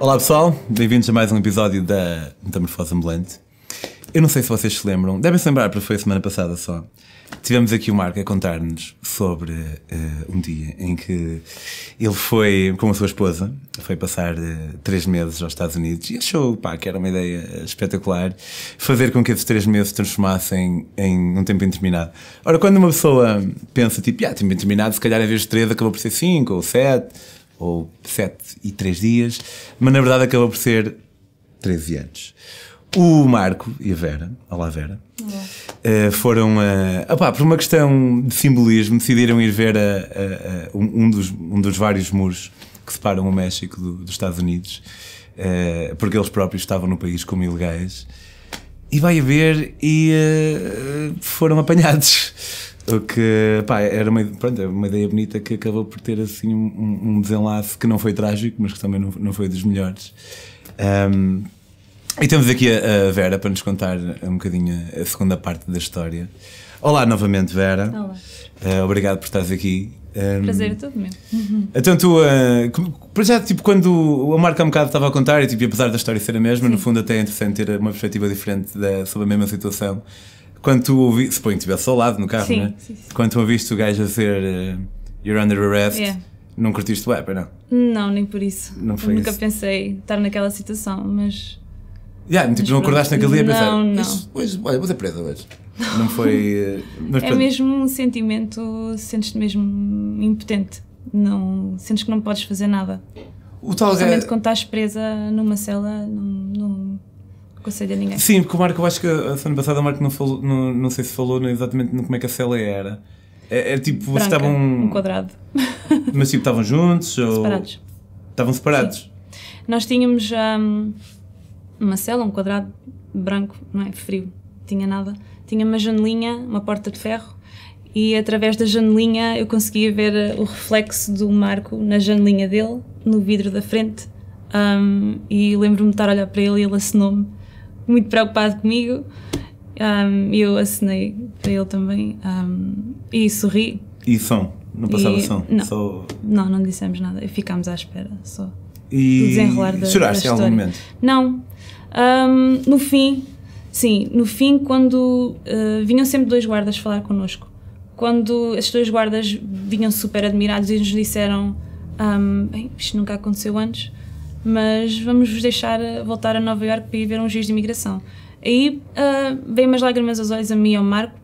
Olá pessoal, bem-vindos a mais um episódio da Metamorfose Ambulante. Eu não sei se vocês se lembram, devem se lembrar, porque foi semana passada só. Tivemos aqui o Marco a contar-nos sobre uh, um dia em que ele foi com a sua esposa, foi passar uh, três meses aos Estados Unidos e achou pá, que era uma ideia espetacular fazer com que esses três meses se transformassem em um tempo indeterminado. Ora, quando uma pessoa pensa tipo, ah, tempo indeterminado, se calhar em vez de três acabou por ser cinco ou sete, ou sete e três dias, mas na verdade acabou por ser 13 anos. O Marco e a Vera, olá Vera, é. foram a. Opá, por uma questão de simbolismo, decidiram ir ver a, a, a, um, dos, um dos vários muros que separam o México do, dos Estados Unidos, eh, porque eles próprios estavam no país como ilegais. E vai ver e eh, foram apanhados. O que, pá, era uma, pronto, é uma ideia bonita que acabou por ter assim um, um desenlace que não foi trágico, mas que também não, não foi dos melhores. Um, e temos aqui a, a Vera para nos contar um bocadinho a segunda parte da história. Olá novamente, Vera. Olá. Uh, obrigado por estares aqui. Um, ehm, Prazer é todo meu. Uhum. Então tu, uh, eh, por tipo, quando a marca um bocado estava a contar, e tipo, apesar da história ser a mesma, Sim. no fundo até é interessante ter uma perspectiva diferente da, sobre a mesma situação. Quando tu ouviste, suponho que estivesse ao lado no carro, sim, né? Sim, sim. Quando tu ouviste o gajo a dizer uh, You're under arrest, yeah. não curtiste o app, não? Não, nem por isso. Não foi Eu Nunca pensei estar naquela situação, mas Yeah, tipo, não acordaste naquele dia a pensar. Não, não. olha, vou ser presa hoje. Não foi. Eh, mas, é mesmo um sentimento, sentes-te mesmo impotente. Não, sentes que não podes fazer nada. O tal Principalmente quando estás presa numa cela, não, não aconselho a ninguém. Sim, porque o Marco, eu acho que a semana passada o Marco não falou, não, não sei se falou exatamente como é que a cela era. É, é tipo, vocês estavam. Um quadrado. Mas tipo, estavam juntos? Separados. Estavam separados. Sim. Nós tínhamos. Um uma cela, um quadrado branco, não é? Frio, tinha nada. Tinha uma janelinha, uma porta de ferro e através da janelinha eu conseguia ver eh, o reflexo do Marco na janelinha dele, no vidro da frente. Um, e lembro-me de estar a olhar para ele e ele assinou-me, muito preocupado comigo. Um, eu assinei para ele também um, e sorri. E som? Não passava e, som? Não, só... não, não dissemos nada. Ficámos à espera só. E do desenrolar da, choraste da em algum momento? Não, um, no fim, sim, no fim, quando uh, vinham sempre dois guardas falar connosco, quando esses dois guardas vinham super admirados e nos disseram: um, Bem, isto nunca aconteceu antes, mas vamos vos deixar eh, voltar a Nova Iorque para ir ver um juiz de imigração. Aí uh, eh, veio umas lágrimas aos olhos a mim e ao Marco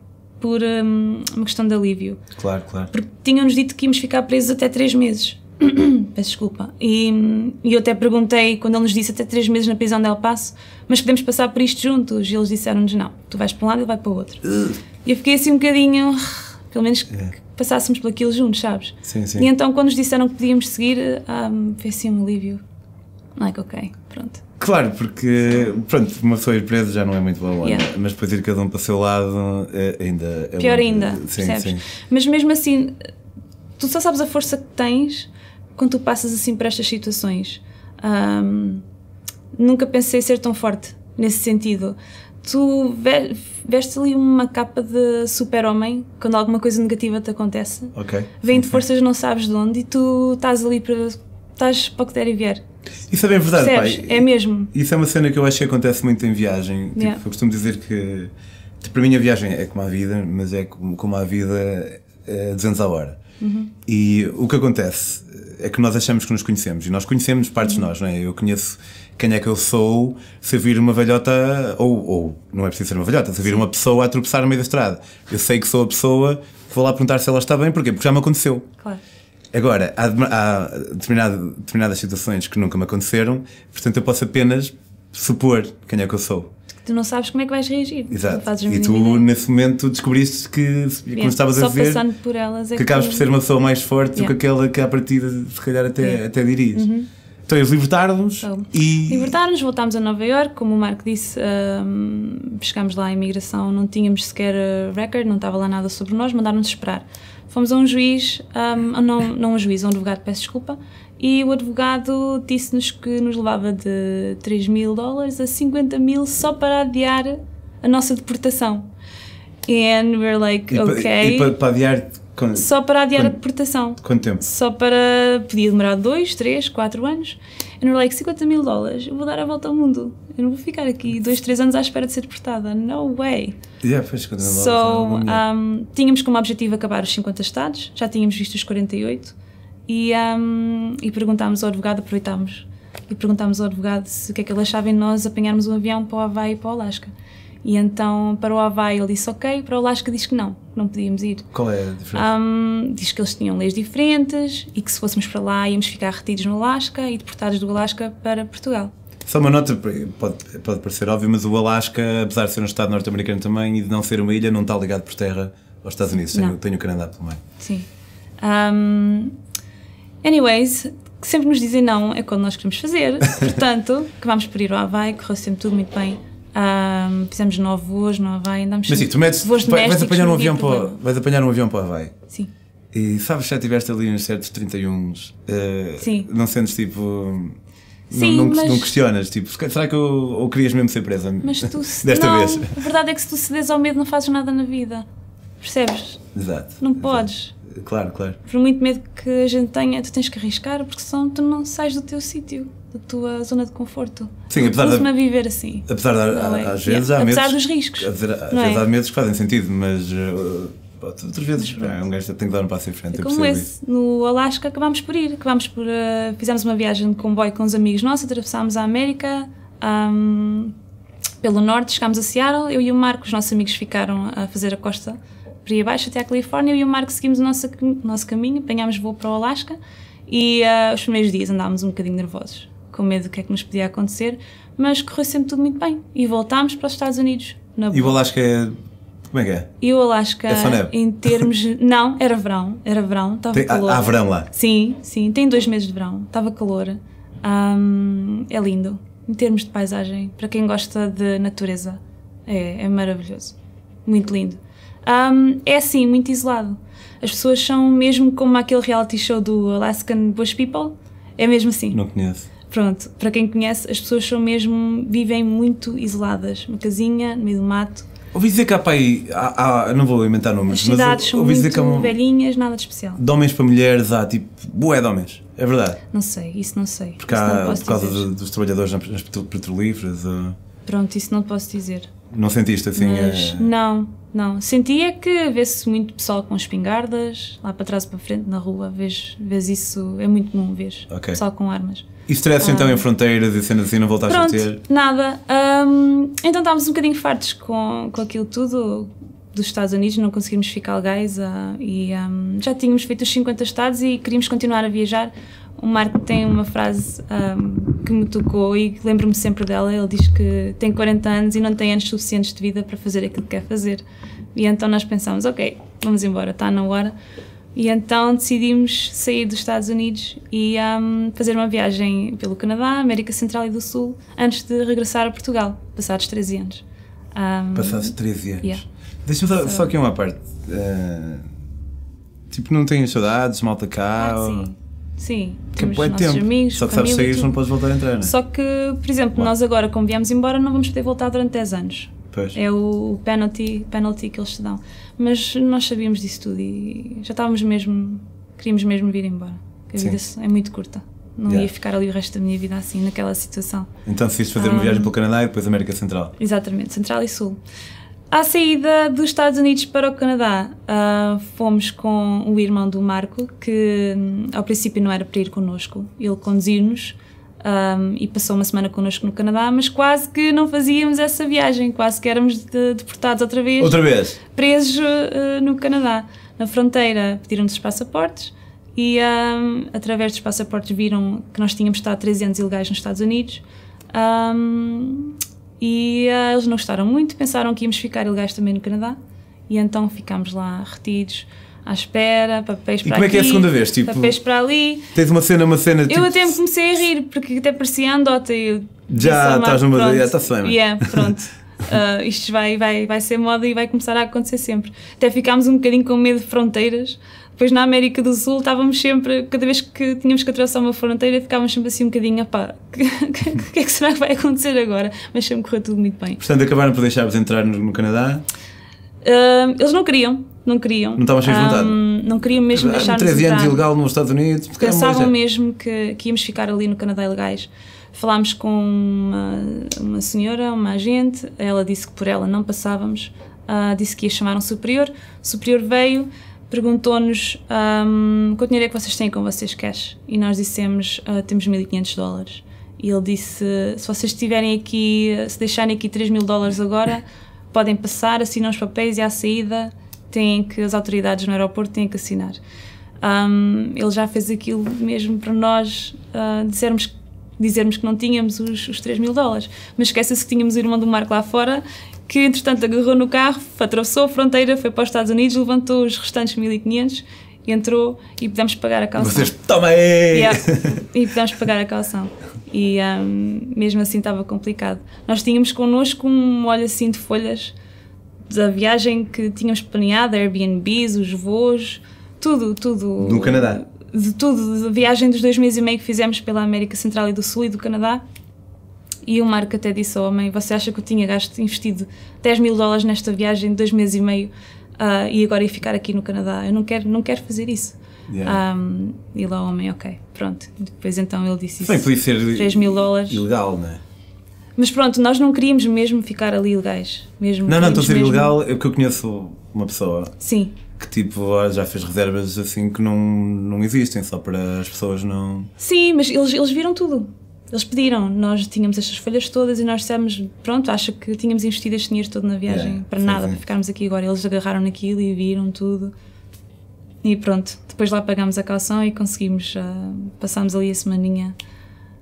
por um, uma questão de alívio. Claro, claro. Porque tinham-nos dito que íamos ficar presos até três meses. Peço desculpa. E, e, eu até perguntei, quando ele nos disse até três meses na prisão de El Paso, mas podemos passar por isto juntos? E eles disseram-nos não, tu vais para um lado e ele vai para o outro. Uh. E eu fiquei assim um bocadinho, pelo menos que é. passássemos por aquilo juntos, sabes? Sim, sim. E então quando nos disseram que podíamos seguir, um, foi assim um alívio. Like, é ok, pronto. Claro, porque pronto, uma pessoa presa já não é muito boa, yeah. mas depois ir cada um para o seu lado é, ainda é Pior muito... ainda, sim, percebes? Sim. Mas mesmo assim, tu só sabes a força que tens quando tu passas assim por estas situações. Um, nunca pensei ser tão forte nesse sentido. Tu vestes ali uma capa de super-homem quando alguma coisa negativa te acontece. Ok. Vem de uhum. forças não sabes de onde e tu estás ali para. estás para o que der e vier. Isso é bem verdade, Percebes? pai. É mesmo. Isso é uma cena que eu acho que acontece muito em viagem. Tipo, Eu costumo dizer que. Tipo, para mim a viagem é como a vida, mas é como, como a vida a eh, 200 a hora. Uhum. E o que acontece é que nós achamos que nos conhecemos e nós conhecemos partes de nós, não é? Eu conheço quem é que eu sou se eu vir uma velhota, ou, ou não é preciso ser uma velhota, se eu vir uma pessoa a tropeçar no meio da estrada. Eu sei que sou a pessoa vou lá perguntar se ela está bem, porquê? Porque já me aconteceu. Claro. Agora, há, há determinado, determinadas situações que nunca me aconteceram, portanto eu posso apenas supor quem é que eu sou tu não sabes como é que vais reagir. Exato. e tu, ideia. nesse momento, descobriste que, como yeah. estavas a dizer, é que, acabas que... por ser uma pessoa mais forte yeah. do que aquela que, à partida, se calhar até, yeah. até dirias. Uhum. Então, eles libertaram-nos então, e... Libertaram-nos, voltámos a Nova Iorque, como o Marco disse, um, chegámos lá à imigração, não tínhamos sequer eh, record, não estava lá nada sobre nós, mandaram-nos esperar. Fomos a um juiz, um, não, não um juiz, a um advogado, peço desculpa, e o advogado disse-nos que nos levava de 3 mil dólares a 50 mil só para adiar a nossa deportação. And we're like, e ok. e para, adiar. Quando, só para adiar quando, a deportação. Quanto tempo? Só para. Podia demorar 2, 3, 4 anos. And we're like, 50 mil dólares, eu vou dar a volta ao mundo. Eu não vou ficar aqui 2, 3 anos à espera de ser deportada. No way. Yeah, foi 50 mil dólares. um, tínhamos como objetivo acabar os 50 estados, já tínhamos visto os 48 e, um, e perguntámos ao advogado, aproveitámos, e perguntámos ao advogado se o que é que ele achava em nós apanharmos um avião para o Havaí e para o Alasca. E então para o Havaí ele disse ok, para o Alasca disse que não, não podíamos ir. Qual é a diferença? Um, diz que eles tinham leis diferentes e que se fôssemos para lá íamos ficar retidos no Alasca e deportados do Alasca para Portugal. Só uma nota, pode, pode parecer óbvio, mas o Alasca, apesar de ser um Estado norte-americano também e de não ser uma ilha, não está ligado por terra aos Estados Unidos, tenho tem o Canadá pelo meio. Sim. Um, Anyways, que sempre nos dizem não é quando nós queremos fazer, portanto, que vamos para ir ao Havaí, correu sempre tudo muito bem. Um, fizemos nove voos no Havaí, andamos Mas sim, tu metes, voos vais apanhar, um avião para, vais apanhar um avião para o Havaí. Sim. E sabes, já tiveste ali uns certos 31 uh, eh, Sim. Não sentes tipo. Sim, não, não, mas... não, questionas, tipo, será que eu, ou querias mesmo ser presa? Mas tu se... desta não, vez. A verdade é que se tu cedes ao medo, não fazes nada na vida. Percebes? Exato. Não exato. podes. Claro, claro. Por muito medo que a gente tenha, tu tens que arriscar, porque senão tu não sais do teu sítio, da tua zona de conforto. Sim, apesar de. a viver assim. Apesar de, é? às vezes yeah. há Apesar dos riscos. Apesar, às é? vezes há medos que fazem sentido, mas. Uh, outras vezes é, um gajo tem que dar um passo em frente. É como esse, isso. no Alasca acabámos por ir, acabámos por. Uh, fizemos uma viagem de comboio com uns amigos nossos, atravessámos a América. Um, pelo norte, chegámos a Seattle, eu e o Marco, os nossos amigos ficaram a fazer a costa por aí abaixo até a Califórnia. Eu e o Marco seguimos o nosso, o nosso caminho, apanhámos voo para o Alasca e uh, os primeiros dias andámos um bocadinho nervosos, com medo do que é que nos podia acontecer, mas correu sempre tudo muito bem e voltámos para os Estados Unidos. e o Alasca é. Como é que é? E o Alasca, é em termos. não, era verão, era verão, estava tem, calor. Há, há verão lá? Sim, sim, tem dois meses de verão, estava calor. Um, é lindo, em termos de paisagem, para quem gosta de natureza, é, é maravilhoso. Muito lindo um, é assim, muito isolado. As pessoas são mesmo como aquele reality show do Alaskan Bush People, é mesmo assim. Não conheço. Pronto, para quem conhece, as pessoas são mesmo, vivem muito isoladas, uma casinha no meio do mato. Ouvi dizer que há pai, há, há, não vou inventar nomes, As cidades mas são ouvi dizer que há velhinhas, nada de especial. De homens para mulheres há tipo, bué de homens, é verdade? Não sei, isso não sei. Porque há, não por causa dos trabalhadores nas, nas petrolíferas. Ou... Pronto, isso não posso dizer. Não sentiste assim? Mas, é... Não, não. Sentia é que vê-se muito pessoal com espingardas, lá para trás e para frente, na rua. Vês, vês isso, é muito comum ver okay. pessoal com armas. E estresse ah, então em ah. fronteiras e sendo assim, não voltaste pronto, a ter? nada. Um, então estávamos um bocadinho fartos com, com aquilo tudo dos Estados Unidos, não conseguimos ficar legais uh, ah, e um, já tínhamos feito os 50 estados e queríamos continuar a viajar o Marco tem uma frase um, que me tocou e lembro-me sempre dela. Ele diz que tem 40 anos e não tem anos suficientes de vida para fazer aquilo que quer fazer. E então nós pensámos, ok, vamos embora, está na hora. E então decidimos sair dos Estados Unidos e um, fazer uma viagem pelo Canadá, América Central e do Sul, antes de regressar a Portugal, passados 13 anos. Um, passados 13 anos. Yeah. Deixa-me só, so, só aqui uma parte. Uh, tipo, não tenho saudades, malta cá? Ah, ou... sim. Sim, temos tempo é tempo. amigos. Só que sabes sair, não podes voltar a entrar, não é? Só que, por exemplo, nós agora, como viemos embora, não vamos poder voltar durante 10 anos. Pois. É o penalty, penalty que eles te dão. Mas nós sabíamos disso tudo e já estávamos mesmo. Queríamos mesmo vir embora. Porque a Sim. vida é muito curta. Não yeah. ia ficar ali o resto da minha vida assim, naquela situação. Então decidiste fazer um, uma ah. viagem pelo Canadá e depois América Central? Exatamente, Central e Sul. À saída dos Estados Unidos para o Canadá, uh, fomos com o irmão do Marco, que um, ao princípio não era para ir connosco. Ele conduziu-nos um, e passou uma semana connosco no Canadá, mas quase que não fazíamos essa viagem, quase que éramos de, deportados outra vez. Outra vez? Presos uh, no Canadá. Na fronteira pediram-nos os passaportes e, um, através dos passaportes, viram que nós tínhamos estado 300 ilegais nos Estados Unidos. Um, e uh, eles não gostaram muito, pensaram que íamos ficar ilegais também no Canadá. E então ficámos lá retidos, à espera, papéis para e como aqui, é que é a segunda vez? Tipo, papéis para ali. Tens uma cena, uma cena. Eu tipo até comecei a rir, porque até parecia andota. Eu já estás numa. já está a bem. Mas... Yeah, pronto. Uh, isto vai, vai, vai ser moda e vai começar a acontecer sempre. Até ficámos um bocadinho com medo de fronteiras. Pois na América do Sul estávamos sempre, cada vez que tínhamos que atravessar uma fronteira, ficávamos sempre assim um bocadinho, pá, o que, que, que, é que será que vai acontecer agora? Mas sempre correu tudo muito bem. Portanto, acabaram por deixar-vos entrar no, no Canadá? eles não queriam, não queriam. Não estavam cheios de vontade? Um, não queriam mesmo deixar-nos 13 anos ilegal nos Estados Unidos. Pensavam mesmo que, que íamos ficar ali no Canadá ilegais falámos com uma, uma, senhora, uma agente, ela disse que por ela não passávamos, uh, disse que ia chamar um superior, o superior veio, perguntou-nos um, quanto dinheiro é que vocês têm com vocês cash e nós dissemos uh, temos 1500 dólares e ele disse se vocês tiverem aqui se deixarem aqui 3 mil dólares agora podem passar assinam os papéis e à saída têm que as autoridades no aeroporto têm que assinar um, ele já fez aquilo mesmo para nós uh, ah, dizermos dizermos que não tínhamos os, os 3 mil dólares mas esquece-se que tínhamos o irmão do Marco lá fora que entretanto agarrou no carro, atravessou a fronteira, foi para os Estados Unidos, levantou os restantes 1500 entrou e pudemos pagar a calção. Vocês, também. Yeah, e pudemos pagar a calção. E um, mesmo assim estava complicado. Nós tínhamos connosco um olho assim de folhas da viagem que tínhamos planeado, Airbnbs, os voos, tudo, tudo. Do Canadá? De tudo, da viagem dos dois meses e meio que fizemos pela América Central e do Sul e do Canadá. E o Marco até disse ao homem: Você acha que eu tinha gasto, investido 10 mil dólares nesta viagem de dois meses e meio uh, e agora ia ficar aqui no Canadá? Eu não quero, não quero fazer isso. Yeah. Um, e lá o homem: Ok, pronto. Depois então ele disse Bem, podia ser 3 mil dólares. Ilegal, não é? Mas pronto, nós não queríamos mesmo ficar ali ilegais. Mesmo não, não, estou a ser ilegal, é porque eu conheço uma pessoa. Sim. Que tipo, já fez reservas assim que não, não existem, só para as pessoas não. Sim, mas eles, eles viram tudo eles pediram, nós tínhamos estas folhas todas e nós dissemos, pronto, acho que tínhamos investido este dinheiro todo na viagem, yeah, para nada, sim. para ficarmos aqui agora. Eles agarraram naquilo e viram tudo. E pronto, depois lá pagámos a calção e conseguimos, uh, passámos ali a semaninha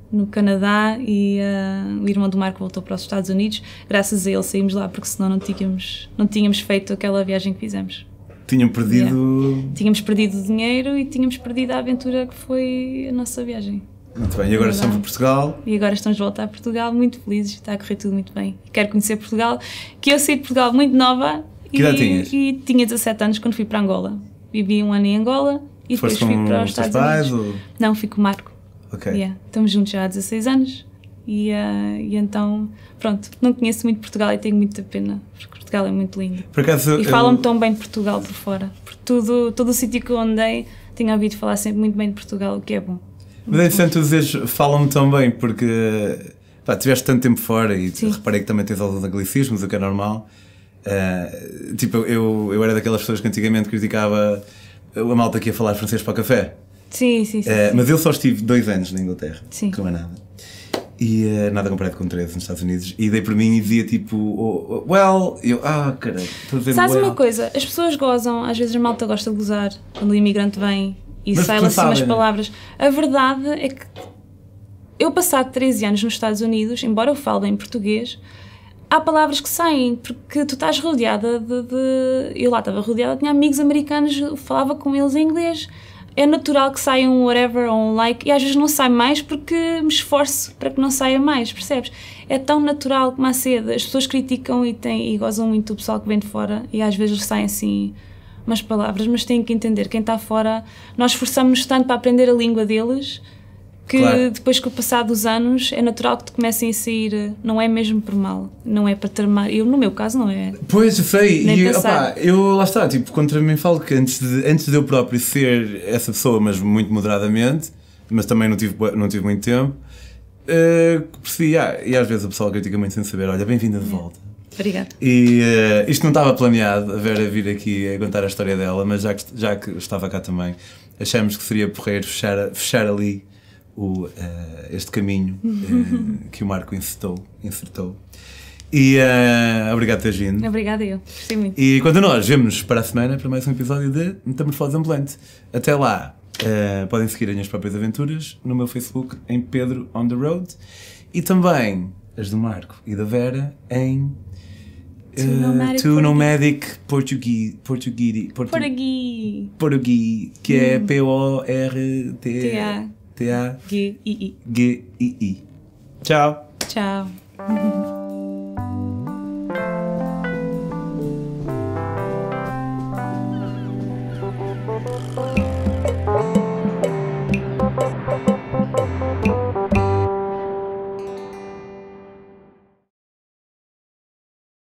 no Canadá e uh, o irmão do Marco voltou para os Estados Unidos. Graças a ele saímos lá, porque senão não tínhamos, não tínhamos feito aquela viagem que fizemos. Tinham perdido... Yeah. Tínhamos perdido dinheiro e tínhamos perdido a aventura que foi a nossa viagem. Muito bem, e agora estamos em Portugal. E agora estamos de volta a Portugal, muito felizes, está a correr tudo muito bem. Quero conhecer Portugal, que eu saí de Portugal muito nova. Que idade tinhas? E tinha 17 anos quando fui para Angola. Vivi um ano em Angola e Foste depois fui para os Estados pais, Unidos. Ou? Não, fui com o Marco. Ok. Yeah, estamos juntos já há 16 anos e, uh, e então, pronto, não conheço muito Portugal e tenho muita pena, porque Portugal é muito lindo. Por acaso, e falam-me eu... tão bem de Portugal por fora. Por tudo, todo o sítio que eu andei, tenho ouvido falar sempre muito bem de Portugal, o que é bom. Mas é interessante, os ex falam-me tão bem porque pá, tiveste tanto tempo fora e Sim. reparei que também tens alguns anglicismos, o que é normal. Uh, tipo, eu, eu era daquelas pessoas que antigamente criticava a malta que ia falar francês para o café. Sim, sim, sim. Uh, sim. Mas eu só estive dois anos na Inglaterra, sim. que não é nada. E uh, nada comparado com 13 nos Estados Unidos. E dei para mim e dizia tipo, oh, oh, well, eu, ah, caralho, estou a dizer Sabes well. uma coisa? As pessoas gozam, às vezes a malta gosta de gozar quando o imigrante vem e saem assim umas né? palavras. A verdade é que eu, passado 13 anos nos Estados Unidos, embora eu fale em português, há palavras que saem, porque tu estás rodeada de. de... Eu lá estava rodeada, tinha amigos americanos, falava com eles em inglês. É natural que saia um whatever ou um like, e às vezes não sai mais porque me esforço para que não saia mais, percebes? É tão natural como a sede. As pessoas criticam e, têm, e gozam muito do pessoal que vem de fora, e às vezes saem assim umas palavras, mas têm que entender. Quem está fora, nós esforçamos tanto para aprender a língua deles que claro. depois que o passar dos anos é natural que te comecem a sair, não é mesmo por mal, não é para mal. eu no meu caso não é. Pois foi, Nem e opá, eu lá está, tipo, contra mim falo que antes de, antes de eu próprio ser essa pessoa, mas muito moderadamente, mas também não tive, não tive muito tempo, uh, percebi, ah, e às vezes a pessoa critica muito sem saber, olha, bem-vinda de é. volta. Obrigada. E uh, isto não estava planeado, a Vera vir aqui a contar a história dela, mas já que, já que estava cá também, achamos que seria porreiro fechar, fechar ali o, uh, este caminho uh, que o Marco insertou. insertou. E uh, obrigado por teres vindo. Obrigada eu, gostei muito. E quanto a nós, vemos-nos para a semana para mais um episódio de Metamorfose Ambulante. Até lá, podem seguir as minhas próprias aventuras no meu Facebook em Pedro on the Road e também as do Marco e da Vera em To eh, nomadic, uh, nomadic português. Português. Que é hum. P-O-R-T-A. T-A. G-I-I. G-I-I. Tchau. Tchau.